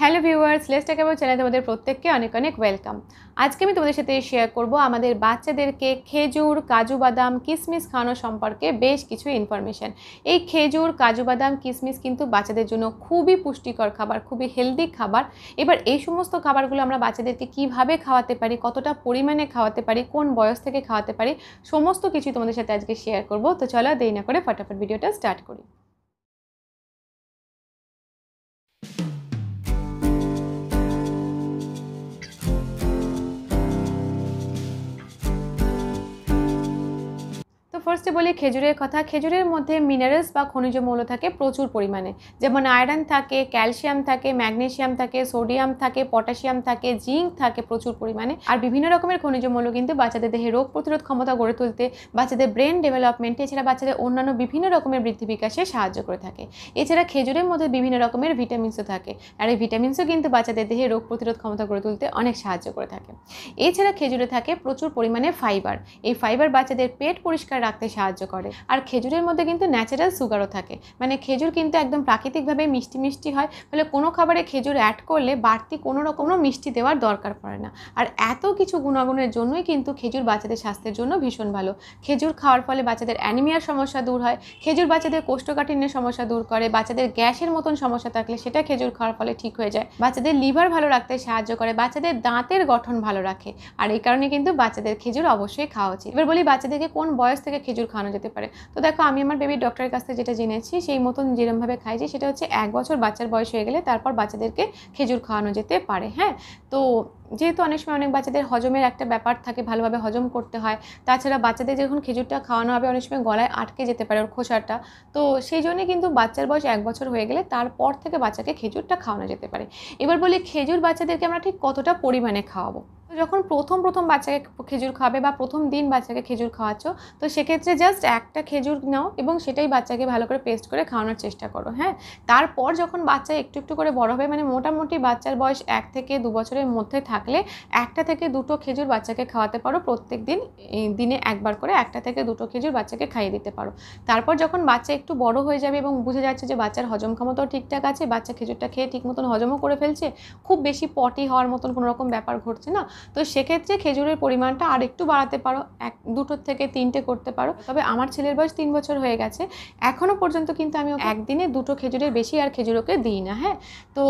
Hello viewers less টাকা চ্যানেলে তোমাদের প্রত্যেককে অনেক অনেক ওয়েলকাম আজকে আমি তোমাদের সাথে শেয়ার করব আমাদের বাচ্চাদেরকে খেজুর কাজু বাদাম কিশমিশ খাওয়ানো সম্পর্কে বেশ কিছু ইনফরমেশান এই খেজুর কাজু বাদাম কিশমিশ কিন্তু বাচ্চাদের জন্য খুবই পুষ্টিকর খাবার খুবই হেলদি খাবার এবার এই সমস্ত খাবারগুলো আমরা বাচ্চাদেরকে কিভাবে খাওয়াতে পারি কতটা পরিমাণে খাওয়াতে পারি কোন বয়স থেকে খাওয়াতে পারি সমস্ত কিছু তোমাদের সাথে আজকে শেয়ার করব তো চলো দেরি না করে ফটাফট ভিডিওটা স্টার্ট করি ফার্স্টে বলি খেজুরের কথা খেজুরের মধ্যে মিনারেলস বা খনিজ মৌল থাকে প্রচুর পরিমাণে যেমন আয়রন থাকে ক্যালসিয়াম থাকে ম্যাগনেশিয়াম থাকে সোডিয়াম থাকে পটাশিয়াম থাকে জিঙ্ক থাকে প্রচুর পরিমাণে আর বিভিন্ন রকমের খনিজ মৌল কিন্তু বাচ্চাদের দেহে রোগ প্রতিরোধ ক্ষমতা গড়ে তুলতে বাচ্চাদের ব্রেন ডেভেলপমেন্টে এছাড়া বাচ্চাদের অন্যান্য বিভিন্ন রকমের বৃদ্ধি বিকাশে সাহায্য করে থাকে এছাড়া খেজুরের মধ্যে বিভিন্ন রকমের ভিটামিনসও থাকে আর এই ভিটামিনসও কিন্তু বাচ্চাদের দেহে রোগ প্রতিরোধ ক্ষমতা গড়ে তুলতে অনেক সাহায্য করে থাকে এছাড়া খেজুরে থাকে প্রচুর পরিমাণে ফাইবার এই ফাইবার বাচ্চাদের পেট পরিষ্কার রাখতে রাখতে সাহায্য করে আর খেজুরের মধ্যে কিন্তু ন্যাচারাল সুগারও থাকে মানে খেজুর কিন্তু একদম প্রাকৃতিকভাবে মিষ্টি মিষ্টি হয় ফলে কোনো খাবারে খেজুর অ্যাড করলে বাড়তি কোনো রকমও মিষ্টি দেওয়ার দরকার পড়ে না আর এত কিছু গুণাগুণের জন্যই কিন্তু খেজুর বাচ্চাদের স্বাস্থ্যের জন্য ভীষণ ভালো খেজুর খাওয়ার ফলে বাচ্চাদের অ্যানিমিয়ার সমস্যা দূর হয় খেজুর বাচ্চাদের কোষ্ঠকাঠিন্যের সমস্যা দূর করে বাচ্চাদের গ্যাসের মতন সমস্যা থাকলে সেটা খেজুর খাওয়ার ফলে ঠিক হয়ে যায় বাচ্চাদের লিভার ভালো রাখতে সাহায্য করে বাচ্চাদের দাঁতের গঠন ভালো রাখে আর এই কারণে কিন্তু বাচ্চাদের খেজুর অবশ্যই খাওয়া উচিত এবার বলি বাচ্চাদেরকে কোন বয়স থেকে খেজুর খাওয়ানো যেতে পারে তো দেখো আমি আমার বেবির ডক্টরের কাছ থেকে যেটা জেনেছি সেই মতন যেরমভাবে খাইছি সেটা হচ্ছে এক বছর বাচ্চার বয়স হয়ে গেলে তারপর বাচ্চাদেরকে খেজুর খাওয়ানো যেতে পারে হ্যাঁ তো যেহেতু অনেক সময় অনেক বাচ্চাদের হজমের একটা ব্যাপার থাকে ভালোভাবে হজম করতে হয় তাছাড়া বাচ্চাদের যখন খেজুরটা খাওয়ানো হবে অনেক সময় গলায় আটকে যেতে পারে ওর খোসাটা তো সেই জন্যে কিন্তু বাচ্চার বয়স এক বছর হয়ে গেলে তারপর থেকে বাচ্চাকে খেজুরটা খাওয়ানো যেতে পারে এবার বলি খেজুর বাচ্চাদেরকে আমরা ঠিক কতটা পরিমাণে খাওয়াবো যখন প্রথম প্রথম বাচ্চাকে খেজুর খাবে বা প্রথম দিন বাচ্চাকে খেজুর খাওয়াচ্ছ তো সেক্ষেত্রে জাস্ট একটা খেজুর নাও এবং সেটাই বাচ্চাকে ভালো করে পেস্ট করে খাওয়ানোর চেষ্টা করো হ্যাঁ তারপর যখন বাচ্চা একটু একটু করে বড় হবে মানে মোটামুটি বাচ্চার বয়স এক থেকে দু বছরের মধ্যে থাকলে একটা থেকে দুটো খেজুর বাচ্চাকে খাওয়াতে পারো প্রত্যেক দিন দিনে একবার করে একটা থেকে দুটো খেজুর বাচ্চাকে খাইয়ে দিতে পারো তারপর যখন বাচ্চা একটু বড় হয়ে যাবে এবং বুঝে যাচ্ছে যে বাচ্চার হজম ক্ষমতাও ঠিকঠাক আছে বাচ্চা খেজুরটা খেয়ে ঠিক মতন হজমও করে ফেলছে খুব বেশি পটি হওয়ার মতন কোনো রকম ব্যাপার ঘটছে না তো সেক্ষেত্রে খেজুরের পরিমাণটা আর একটু বাড়াতে পারো এক দুটোর থেকে তিনটে করতে পারো তবে আমার ছেলের বয়স তিন বছর হয়ে গেছে এখনও পর্যন্ত কিন্তু আমি একদিনে দুটো খেজুরের বেশি আর খেজুরকে দিই না হ্যাঁ তো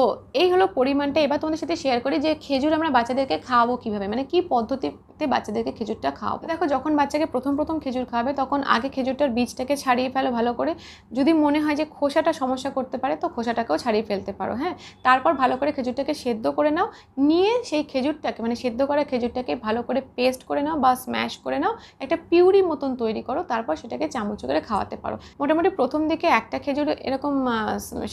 এই হলো পরিমাণটা এবার তোমাদের সাথে শেয়ার করি যে খেজুর আমরা বাচ্চাদেরকে খাওয়াবো কীভাবে মানে কি পদ্ধতি তে বাচ্চাদেরকে খেজুরটা খাও দেখো যখন বাচ্চাকে প্রথম প্রথম খেজুর খাবে তখন আগে খেজুরটার বীজটাকে ছাড়িয়ে ফেলো ভালো করে যদি মনে হয় যে খোসাটা সমস্যা করতে পারে তো খোসাটাকেও ছাড়িয়ে ফেলতে পারো হ্যাঁ তারপর ভালো করে খেজুরটাকে সেদ্ধ করে নাও নিয়ে সেই খেজুরটাকে মানে সেদ্ধ করা খেজুরটাকে ভালো করে পেস্ট করে নাও বা স্ম্যাশ করে নাও একটা পিউরি মতন তৈরি করো তারপর সেটাকে চামচ করে খাওয়াতে পারো মোটামুটি প্রথম দিকে একটা খেজুর এরকম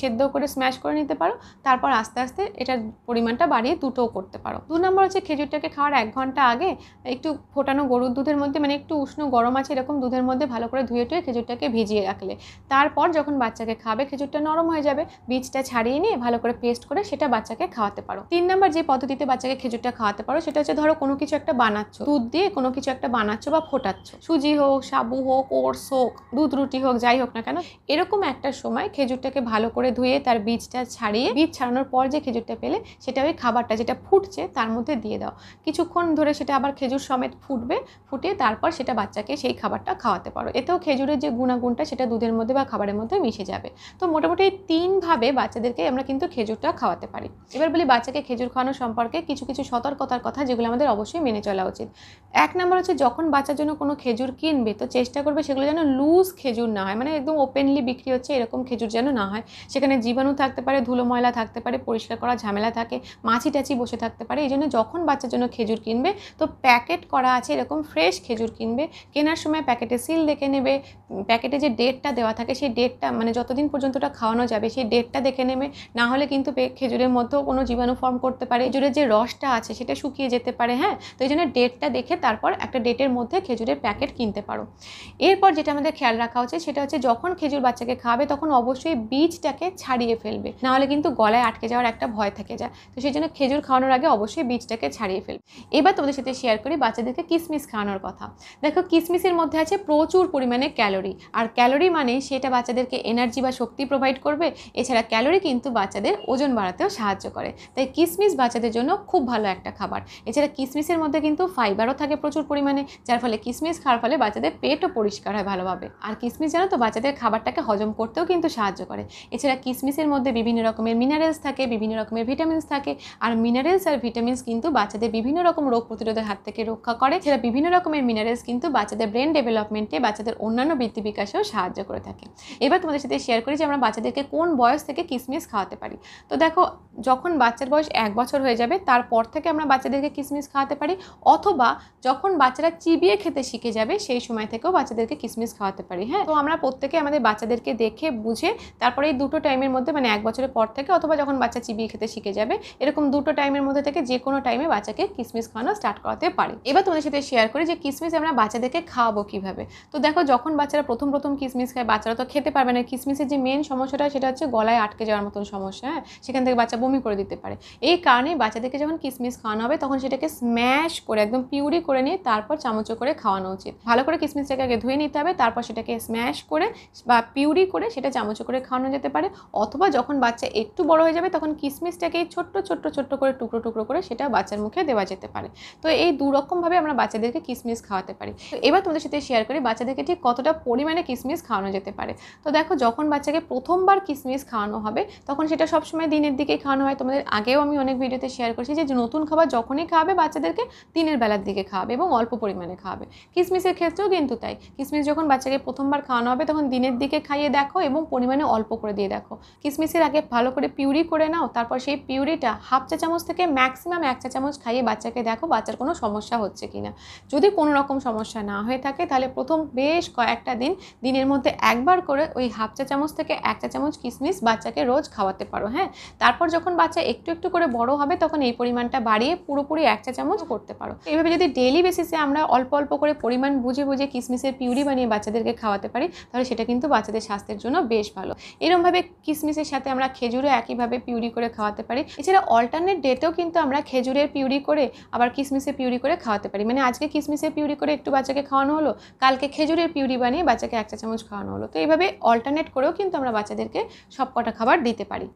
সেদ্ধ করে স্ম্যাশ করে নিতে পারো তারপর আস্তে আস্তে এটার পরিমাণটা বাড়িয়ে দুটোও করতে পারো দু নম্বর হচ্ছে খেজুরটাকে খাওয়ার এক ঘন্টা আগে একটু ফোটানো গরুর দুধের মধ্যে মানে একটু উষ্ণ গরম আছে এরকম দুধের মধ্যে ভালো করে ধুয়ে টুয়ে খেজুরটাকে ভিজিয়ে রাখলে তারপর যখন বাচ্চাকে খাবে খেজুরটা নরম হয়ে যাবে বীজটা ছাড়িয়ে নিয়ে ভালো করে পেস্ট করে সেটা বাচ্চাকে খাওয়াতে পারো তিন নম্বর যে পদ্ধতিতে বাচ্চাকে খেজুরটা খাওয়াতে পারো সেটা হচ্ছে ধরো কোনো কিছু একটা বানাচ্ছ দুধ দিয়ে কোনো কিছু একটা বানাচ্ছ বা ফোটাচ্ছ সুজি হোক সাবু হোক ওটস হোক দুধ রুটি হোক যাই হোক না কেন এরকম একটা সময় খেজুরটাকে ভালো করে ধুয়ে তার বীজটা ছাড়িয়ে বীজ ছাড়ানোর পর যে খেজুরটা পেলে সেটা ওই খাবারটা যেটা ফুটছে তার মধ্যে দিয়ে দাও কিছুক্ষণ ধরে সেটা আবার খেজুর সমেত ফুটবে ফুটে তারপর সেটা বাচ্চাকে সেই খাবারটা খাওয়াতে পারো এতেও খেজুরের যে গুণাগুণটা সেটা দুধের মধ্যে বা খাবারের মধ্যে মিশে যাবে তো মোটামুটি এই তিনভাবে বাচ্চাদেরকে আমরা কিন্তু খেজুরটা খাওয়াতে পারি এবার বলি বাচ্চাকে খেজুর খাওয়ানো সম্পর্কে কিছু কিছু সতর্কতার কথা যেগুলো আমাদের অবশ্যই মেনে চলা উচিত এক নম্বর হচ্ছে যখন বাচ্চার জন্য কোনো খেজুর কিনবে তো চেষ্টা করবে সেগুলো যেন লুজ খেজুর না হয় মানে একদম ওপেনলি বিক্রি হচ্ছে এরকম খেজুর যেন না হয় সেখানে জীবাণু থাকতে পারে ধুলো ময়লা থাকতে পারে পরিষ্কার করা ঝামেলা থাকে মাছি টাছি বসে থাকতে পারে এই জন্য যখন বাচ্চার জন্য খেজুর কিনবে তো প্যাকেট করা আছে এরকম ফ্রেশ খেজুর কিনবে কেনার সময় প্যাকেটে সিল দেখে নেবে প্যাকেটে যে ডেটটা দেওয়া থাকে সেই ডেটটা মানে যতদিন পর্যন্ত ওটা খাওয়ানো যাবে সেই ডেটটা দেখে নেবে না হলে কিন্তু খেজুরের মধ্যেও কোনো জীবাণু ফর্ম করতে পারে খেজুরের যে রসটা আছে সেটা শুকিয়ে যেতে পারে হ্যাঁ তো এই জন্য ডেটটা দেখে তারপর একটা ডেটের মধ্যে খেজুরের প্যাকেট কিনতে পারো এরপর যেটা আমাদের খেয়াল রাখা হচ্ছে সেটা হচ্ছে যখন খেজুর বাচ্চাকে খাবে তখন অবশ্যই বীজটাকে ছাড়িয়ে ফেলবে নাহলে কিন্তু গলায় আটকে যাওয়ার একটা ভয় থাকে যায় তো সেই জন্য খেজুর খাওয়ানোর আগে অবশ্যই বীজটাকে ছাড়িয়ে ফেলবে এবার তোমাদের সাথে শেয়ার করি বাচ্চাদেরকে কিসমিস খাওয়ানোর কথা দেখো কিসমিসের মধ্যে আছে প্রচুর পরিমাণে ক্যালোরি আর ক্যালোরি মানে সেটা বাচ্চাদেরকে এনার্জি বা শক্তি প্রোভাইড করবে এছাড়া ক্যালোরি কিন্তু বাচ্চাদের ওজন বাড়াতেও সাহায্য করে তাই কিসমিস বাচ্চাদের জন্য খুব ভালো একটা খাবার এছাড়া কিসমিসের মধ্যে কিন্তু ফাইবারও থাকে প্রচুর পরিমাণে যার ফলে কিসমিস খাওয়ার ফলে বাচ্চাদের পেটও পরিষ্কার হয় ভালোভাবে আর কিসমিস জানো তো বাচ্চাদের খাবারটাকে হজম করতেও কিন্তু সাহায্য করে এছাড়া কিসমিসের মধ্যে বিভিন্ন রকমের মিনারেলস থাকে বিভিন্ন রকমের ভিটামিনস থাকে আর মিনারেলস আর ভিটামিনস কিন্তু বাচ্চাদের বিভিন্ন রকম রোগ প্রতিরোধের হাত থেকে রক্ষা করে সেটা বিভিন্ন রকমের মিনারেলস কিন্তু বাচ্চাদের ব্রেন ডেভেলপমেন্টে বাচ্চাদের অন্যান্য বৃদ্ধি বিকাশেও সাহায্য করে থাকে এবার তোমাদের সাথে শেয়ার করি যে আমরা বাচ্চাদেরকে কোন বয়স থেকে কিসমিস খাওয়াতে পারি তো দেখো যখন বাচ্চার বয়স এক বছর হয়ে যাবে তারপর থেকে আমরা বাচ্চাদেরকে কিসমিস খাওয়াতে পারি অথবা যখন বাচ্চারা চিবিয়ে খেতে শিখে যাবে সেই সময় থেকেও বাচ্চাদেরকে কিসমিস খাওয়াতে পারি হ্যাঁ তো আমরা প্রত্যেকে আমাদের বাচ্চাদেরকে দেখে বুঝে তারপরে এই দুটো টাইমের মধ্যে মানে এক বছরের পর থেকে অথবা যখন বাচ্চা চিবিয়ে খেতে শিখে যাবে এরকম দুটো টাইমের মধ্যে থেকে যে কোনো টাইমে বাচ্চাকে কিসমিস খাওয়ানো স্টার্ট করাতে পারে এবার তোমাদের সাথে শেয়ার করি যে কিসমিস আমরা বাচ্চাদেরকে খাওয়াবো কীভাবে তো দেখো যখন বাচ্চারা প্রথম প্রথম কিসমিস খায় বাচ্চারা তো খেতে পারবে না কিসমিসের যে মেন সমস্যাটা সেটা হচ্ছে গলায় আটকে যাওয়ার মতন সমস্যা হ্যাঁ সেখান থেকে বাচ্চা বমি করে দিতে পারে এই কারণে বাচ্চাদেরকে যখন কিসমিস খাওয়ানো হবে তখন সেটাকে স্ম্যাশ করে একদম পিউরি করে নিয়ে তারপর চামচ করে খাওয়ানো উচিত ভালো করে কিসমিসটাকে আগে ধুয়ে নিতে হবে তারপর সেটাকে স্ম্যাশ করে বা পিউরি করে সেটা চামচ করে খাওয়ানো যেতে পারে অথবা যখন বাচ্চা একটু বড় হয়ে যাবে তখন কিসমিসটাকে ছোট্ট ছোট্ট ছোট্ট করে টুকরো টুকরো করে সেটা বাচ্চার মুখে দেওয়া যেতে পারে তো এই দু দুরকমভাবে আমরা বাচ্চাদেরকে কিসমিস খাওয়াতে পারি এবার তোমাদের সাথে শেয়ার করি বাচ্চাদেরকে ঠিক কতটা পরিমাণে কিসমিস খাওয়ানো যেতে পারে তো দেখো যখন বাচ্চাকে প্রথমবার কিসমিস খাওয়ানো হবে তখন সেটা সবসময় দিনের দিকেই খাওয়ানো হয় তোমাদের আগেও আমি অনেক ভিডিওতে শেয়ার করছি যে নতুন খাবার যখনই খাওয়াবে বাচ্চাদেরকে দিনের বেলার দিকে খাওয়াবে এবং অল্প পরিমাণে খাওয়াবে কিসমিসের ক্ষেত্রেও কিন্তু তাই কিসমিস যখন বাচ্চাকে প্রথমবার খাওয়ানো হবে তখন দিনের দিকে খাইয়ে দেখো এবং পরিমাণে অল্প করে দিয়ে দেখো কিসমিসের আগে ভালো করে পিউরি করে নাও তারপর সেই পিউরিটা হাফ চা চামচ থেকে ম্যাক্সিমাম এক চা চামচ খাইয়ে বাচ্চাকে দেখো বাচ্চার কোনো সমস্যা সমস্যা হচ্ছে কি না যদি কোনো রকম সমস্যা না হয়ে থাকে তাহলে প্রথম বেশ কয়েকটা দিন দিনের মধ্যে একবার করে ওই হাফ চা চামচ থেকে এক চা চামচ কিশমিশ বাচ্চাকে রোজ খাওয়াতে পারো হ্যাঁ তারপর যখন বাচ্চা একটু একটু করে বড় হবে তখন এই পরিমাণটা বাড়িয়ে পুরোপুরি এক চা চামচ করতে পারো এইভাবে যদি ডেলি বেসিসে আমরা অল্প অল্প করে পরিমাণ বুঝে বুঝে কিশমিশের পিউরি বানিয়ে বাচ্চাদেরকে খাওয়াতে পারি তাহলে সেটা কিন্তু বাচ্চাদের স্বাস্থ্যের জন্য বেশ ভালো এরমভাবে কিশমিশের সাথে আমরা খেজুরও একইভাবে পিউরি করে খাওয়াতে পারি এছাড়া অল্টারনেট ডেতেও কিন্তু আমরা খেজুরের পিউরি করে আবার কিশমিশের পিউরি করে খাওয়াতে পারি মানে আজকে কিসমিসের পিউরি করে একটু বাচ্চাকে খাওয়ানো হলো কালকে খেজুরের পিউরি বানিয়ে বাচ্চাকে এক চা চামচ খাওয়ানো হলো তো এইভাবে অল্টারনেট করেও কিন্তু আমরা বাচ্চাদেরকে সব কটা খাবার দিতে পারি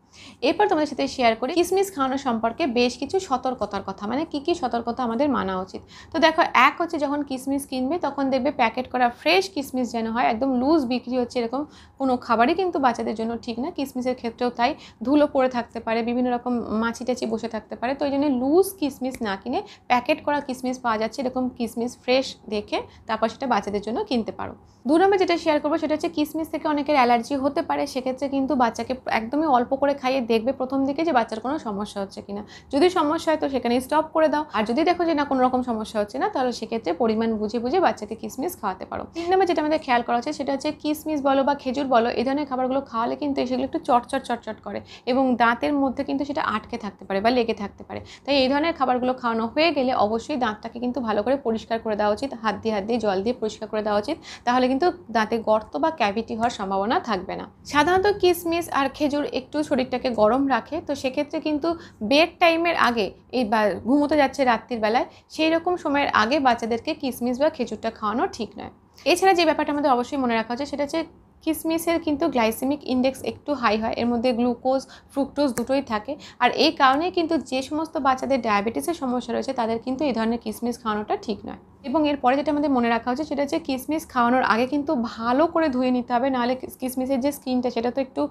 এরপর তোমাদের সাথে শেয়ার করি কিসমিস খাওয়ানো সম্পর্কে বেশ কিছু সতর্কতার কথা মানে কি কি সতর্কতা আমাদের মানা উচিত তো দেখো এক হচ্ছে যখন কিসমিস কিনবে তখন দেখবে প্যাকেট করা ফ্রেশ কিসমিস যেন হয় একদম লুজ বিক্রি হচ্ছে এরকম কোনো খাবারই কিন্তু বাচ্চাদের জন্য ঠিক না কিসমিসের ক্ষেত্রেও তাই ধুলো পড়ে থাকতে পারে বিভিন্ন রকম মাছি টাচি বসে থাকতে পারে তো এই জন্য লুজ কিসমিস না কিনে প্যাকেট করা কিসমিস পাওয়া যাচ্ছে এরকম কিসমিস ফ্রেশ দেখে তারপর সেটা বাচ্চাদের জন্য কিনতে পারো দু নম্বর যেটা শেয়ার করবো সেটা হচ্ছে কিসমিস থেকে অনেকের অ্যালার্জি হতে পারে সেক্ষেত্রে কিন্তু বাচ্চাকে একদমই অল্প করে খাইয়ে দেখবে প্রথম দিকে যে বাচ্চার কোনো সমস্যা হচ্ছে কিনা যদি সমস্যা হয় তো সেখানে স্টপ করে দাও আর যদি দেখো যে না কোনো রকম সমস্যা হচ্ছে না তাহলে সেক্ষেত্রে পরিমাণ বুঝে বুঝে বাচ্চাকে কিসমিস খাওয়াতে পারো তিন নম্বর যেটা আমাদের খেয়াল করা হচ্ছে সেটা হচ্ছে কিসমিস বলো বা খেজুর বলো এই ধরনের খাবারগুলো খাওয়ালে কিন্তু সেগুলো একটু চটচট চটচট করে এবং দাঁতের মধ্যে কিন্তু সেটা আটকে থাকতে পারে বা লেগে থাকতে পারে তাই এই ধরনের খাবারগুলো খাওয়ানো হয়ে গেলে অবশ্যই দাঁতটাকে কিন্তু ভালো করে পরিষ্কার করে দেওয়া উচিত হাত দিয়ে হাত দিয়ে জল দিয়ে পরিষ্কার করে দেওয়া উচিত তাহলে কিন্তু দাঁতে গর্ত বা ক্যাভিটি হওয়ার সম্ভাবনা থাকবে না সাধারণত কিসমিস আর খেজুর একটু শরীরটাকে গরম রাখে তো সেক্ষেত্রে কিন্তু বেড টাইমের আগে এই বা ঘুমোতে যাচ্ছে রাত্রির বেলায় সেই রকম সময়ের আগে বাচ্চাদেরকে কিসমিস বা খেজুরটা খাওয়ানো ঠিক নয় এছাড়া যে ব্যাপারটা আমাদের অবশ্যই মনে রাখা হচ্ছে সেটা হচ্ছে কিসমিসের কিন্তু গ্লাইসেমিক ইন্ডেক্স একটু হাই হয় এর মধ্যে গ্লুকোজ ফ্রুক্টোজ দুটোই থাকে আর এই কারণেই কিন্তু যে সমস্ত বাচ্চাদের ডায়াবেটিসের সমস্যা রয়েছে তাদের কিন্তু এই ধরনের কিসমিস খাওয়ানোটা ঠিক নয় এবং এরপরে যেটা আমাদের মনে রাখা হচ্ছে সেটা হচ্ছে কিসমিস খাওয়ানোর আগে কিন্তু ভালো করে ধুয়ে নিতে হবে নাহলে কিসমিসের যে স্কিনটা সেটা তো একটু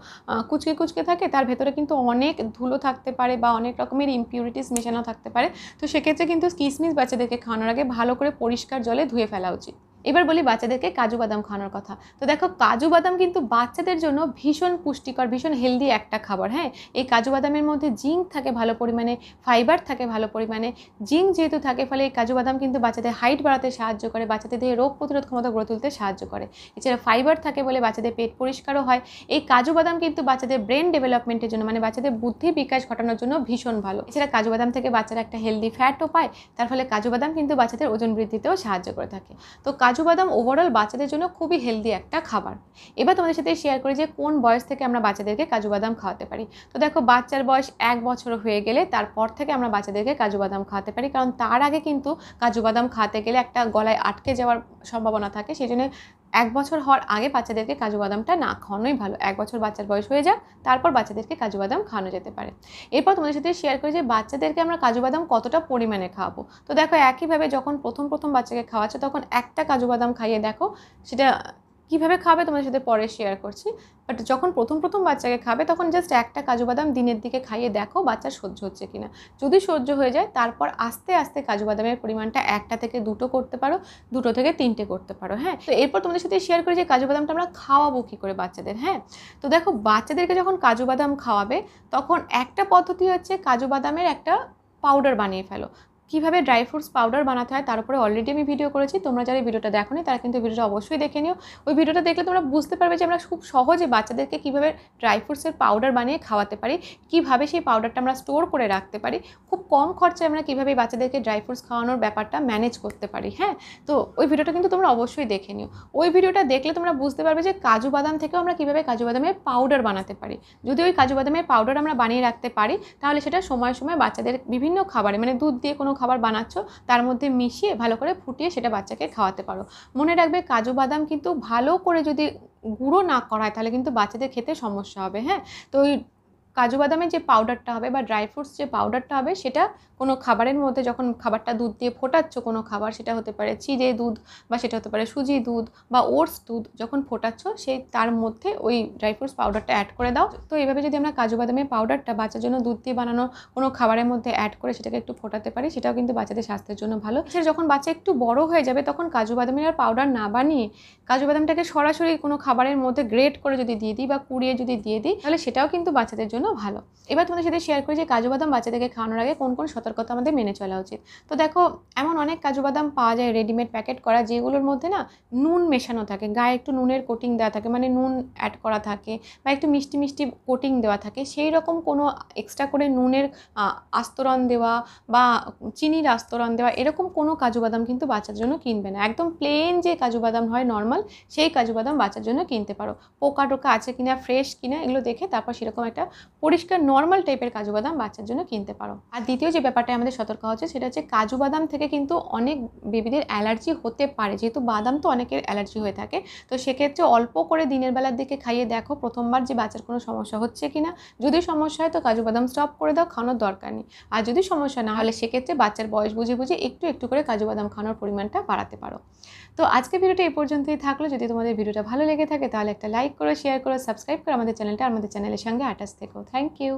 কুচকে কুচকে থাকে তার ভেতরে কিন্তু অনেক ধুলো থাকতে পারে বা অনেক রকমের ইম্পিউরিটিস মেশানো থাকতে পারে তো সেক্ষেত্রে কিন্তু কিসমিস বাচ্চাদেরকে খাওয়ানোর আগে ভালো করে পরিষ্কার জলে ধুয়ে ফেলা উচিত এবার বলি বাচ্চাদেরকে কাজু বাদাম খাওয়ানোর কথা তো দেখো কাজু বাদাম কিন্তু বাচ্চাদের জন্য ভীষণ পুষ্টিকর ভীষণ হেলদি একটা খাবার হ্যাঁ এই কাজু বাদামের মধ্যে জিঙ্ক থাকে ভালো পরিমাণে ফাইবার থাকে ভালো পরিমাণে জিঙ্ক যেহেতু থাকে ফলে এই কাজু বাদাম কিন্তু বাচ্চাদের হাইট বাড়াতে সাহায্য করে বাচ্চাদের দেহে রোগ প্রতিরোধ ক্ষমতা গড়ে তুলতে সাহায্য করে এছাড়া ফাইবার থাকে বলে বাচ্চাদের পেট পরিষ্কারও হয় এই কাজু বাদাম কিন্তু বাচ্চাদের ব্রেন ডেভেলপমেন্টের জন্য মানে বাচ্চাদের বুদ্ধি বিকাশ ঘটানোর জন্য ভীষণ ভালো এছাড়া কাজু বাদাম থেকে বাচ্চারা একটা হেলদি ফ্যাটও পায় তার ফলে কাজু বাদাম কিন্তু বাচ্চাদের ওজন বৃদ্ধিতেও সাহায্য করে থাকে তো কাজু বাদাম ওভারঅল বাচ্চাদের জন্য খুবই হেলদি একটা খাবার এবার তোমাদের সাথে শেয়ার করি যে কোন বয়স থেকে আমরা বাচ্চাদেরকে কাজু বাদাম খাওয়াতে পারি তো দেখো বাচ্চার বয়স এক বছর হয়ে গেলে তারপর থেকে আমরা বাচ্চাদেরকে কাজু বাদাম খাওয়াতে পারি কারণ তার আগে কিন্তু কাজু বাদাম খাওয়াতে গেলে গেলে একটা গলায় আটকে যাওয়ার সম্ভাবনা থাকে সেই জন্য এক বছর হওয়ার আগে বাচ্চাদেরকে কাজু বাদামটা না খাওয়ানোই ভালো এক বছর বাচ্চার বয়স হয়ে যাক তারপর বাচ্চাদেরকে কাজু বাদাম খাওয়ানো যেতে পারে এরপর তোমাদের সাথে শেয়ার করি যে বাচ্চাদেরকে আমরা কাজু বাদাম কতটা পরিমাণে খাওয়াবো তো দেখো একইভাবে যখন প্রথম প্রথম বাচ্চাকে খাওয়াচ্ছে তখন একটা কাজু বাদাম খাইয়ে দেখো সেটা কীভাবে খাবে তোমাদের সাথে পরে শেয়ার করছি বাট যখন প্রথম প্রথম বাচ্চাকে খাবে তখন জাস্ট একটা কাজু বাদাম দিনের দিকে খাইয়ে দেখো বাচ্চা সহ্য হচ্ছে কিনা যদি সহ্য হয়ে যায় তারপর আস্তে আস্তে কাজু বাদামের পরিমাণটা একটা থেকে দুটো করতে পারো দুটো থেকে তিনটে করতে পারো হ্যাঁ তো এরপর তোমাদের সাথে শেয়ার করি যে কাজু বাদামটা আমরা খাওয়াবো কী করে বাচ্চাদের হ্যাঁ তো দেখো বাচ্চাদেরকে যখন কাজু বাদাম খাওয়াবে তখন একটা পদ্ধতি হচ্ছে কাজু বাদামের একটা পাউডার বানিয়ে ফেলো কীভাবে ড্রাই ফ্রুটস পাউডার বানাতে হয় তার উপরে অলরেডি আমি ভিডিও করেছি তোমরা যারা ভিডিওটা দেখো তারা কিন্তু ভিডিওটা অবশ্যই দেখে নিও ওই ভিডিওটা দেখলে তোমরা বুঝতে পারবে যে আমরা খুব সহজে বাচ্চাদেরকে কীভাবে ড্রাই ফ্রুটসের পাউডার বানিয়ে খাওয়াতে পারি কীভাবে সেই পাউডারটা আমরা স্টোর করে রাখতে পারি খুব কম খরচায় আমরা কীভাবে বাচ্চাদেরকে ড্রাই ফ্রুটস খাওয়ানোর ব্যাপারটা ম্যানেজ করতে পারি হ্যাঁ তো ওই ভিডিওটা কিন্তু তোমরা অবশ্যই দেখে নিও ওই ভিডিওটা দেখলে তোমরা বুঝতে পারবে যে কাজু বাদাম থেকেও আমরা কীভাবে কাজু বাদামের পাউডার বানাতে পারি যদি ওই কাজু বাদামের পাউডার আমরা বানিয়ে রাখতে পারি তাহলে সেটা সময় সময় বাচ্চাদের বিভিন্ন খাবারে মানে দুধ দিয়ে কোনো খাবার বানাচ্ছ তার মধ্যে মিশিয়ে ভালো করে ফুটিয়ে সেটা বাচ্চাকে খাওয়াতে পারো মনে রাখবে কাজু বাদাম কিন্তু ভালো করে যদি গুঁড়ো না করায় তাহলে কিন্তু বাচ্চাদের খেতে সমস্যা হবে হ্যাঁ তো ওই কাজু বাদামের যে পাউডারটা হবে বা ড্রাই ফ্রুটস যে পাউডারটা হবে সেটা কোনো খাবারের মধ্যে যখন খাবারটা দুধ দিয়ে ফোটাচ্ছ কোনো খাবার সেটা হতে পারে চিড়ে দুধ বা সেটা হতে পারে সুজি দুধ বা ওটস দুধ যখন ফোটাচ্ছ সেই তার মধ্যে ওই ড্রাই ফ্রুটস পাউডারটা অ্যাড করে দাও তো এইভাবে যদি আমরা কাজু বাদামের পাউডারটা বাচ্চার জন্য দুধ দিয়ে বানানো কোনো খাবারের মধ্যে অ্যাড করে সেটাকে একটু ফোটাতে পারি সেটাও কিন্তু বাচ্চাদের স্বাস্থ্যের জন্য ভালো সে যখন বাচ্চা একটু বড় হয়ে যাবে তখন কাজু বাদামের আর পাউডার না বানিয়ে কাজু বাদামটাকে সরাসরি কোনো খাবারের মধ্যে গ্রেট করে যদি দিয়ে দিই বা কুড়িয়ে যদি দিয়ে দিই তাহলে সেটাও কিন্তু বাচ্চাদের জন্য জন্য ভালো এবার তোমাদের সাথে শেয়ার করি যে কাজু বাদাম বাচ্চাদেরকে খাওয়ানোর আগে কোন কোন সতর্কতা আমাদের মেনে চলা উচিত তো দেখো এমন অনেক কাজু বাদাম পাওয়া যায় রেডিমেড প্যাকেট করা যেগুলোর মধ্যে না নুন মেশানো থাকে গায়ে একটু নুনের কোটিং দেওয়া থাকে মানে নুন অ্যাড করা থাকে বা একটু মিষ্টি মিষ্টি কোটিং দেওয়া থাকে সেই রকম কোনো এক্সট্রা করে নুনের আস্তরণ দেওয়া বা চিনির আস্তরণ দেওয়া এরকম কোনো কাজু বাদাম কিন্তু বাচ্চার জন্য কিনবে না একদম প্লেন যে কাজু বাদাম হয় নর্মাল সেই কাজু বাদাম বাচ্চার জন্য কিনতে পারো পোকা টোকা আছে কিনা ফ্রেশ কিনা এগুলো দেখে তারপর সেরকম একটা পরিষ্কার নর্মাল টাইপের কাজু বাদাম বাচ্চার জন্য কিনতে পারো আর দ্বিতীয় যে ব্যাপারটা আমাদের সতর্ক হচ্ছে সেটা হচ্ছে কাজু বাদাম থেকে কিন্তু অনেক বেবিদের অ্যালার্জি হতে পারে যেহেতু বাদাম তো অনেকের অ্যালার্জি হয়ে থাকে তো সেক্ষেত্রে অল্প করে দিনের বেলার দিকে খাইয়ে দেখো প্রথমবার যে বাচ্চার কোনো সমস্যা হচ্ছে কি না যদি সমস্যা হয় তো কাজু বাদাম স্টপ করে দাও খাওয়ানোর দরকার নেই আর যদি সমস্যা না হলে সেক্ষেত্রে বাচ্চার বয়স বুঝে বুঝে একটু একটু করে কাজু বাদাম খাওয়ানোর পরিমাণটা বাড়াতে পারো তো আজকে ভিডিওটা এই পর্যন্তই থাকলো যদি তোমাদের ভিডিওটা ভালো লেগে থাকে তাহলে একটা লাইক করো শেয়ার করো সাবস্ক্রাইব করো আমাদের চ্যানেলটা আমাদের চ্যানেলের সঙ্গে অ্যাটাচ থেকেও Thank you.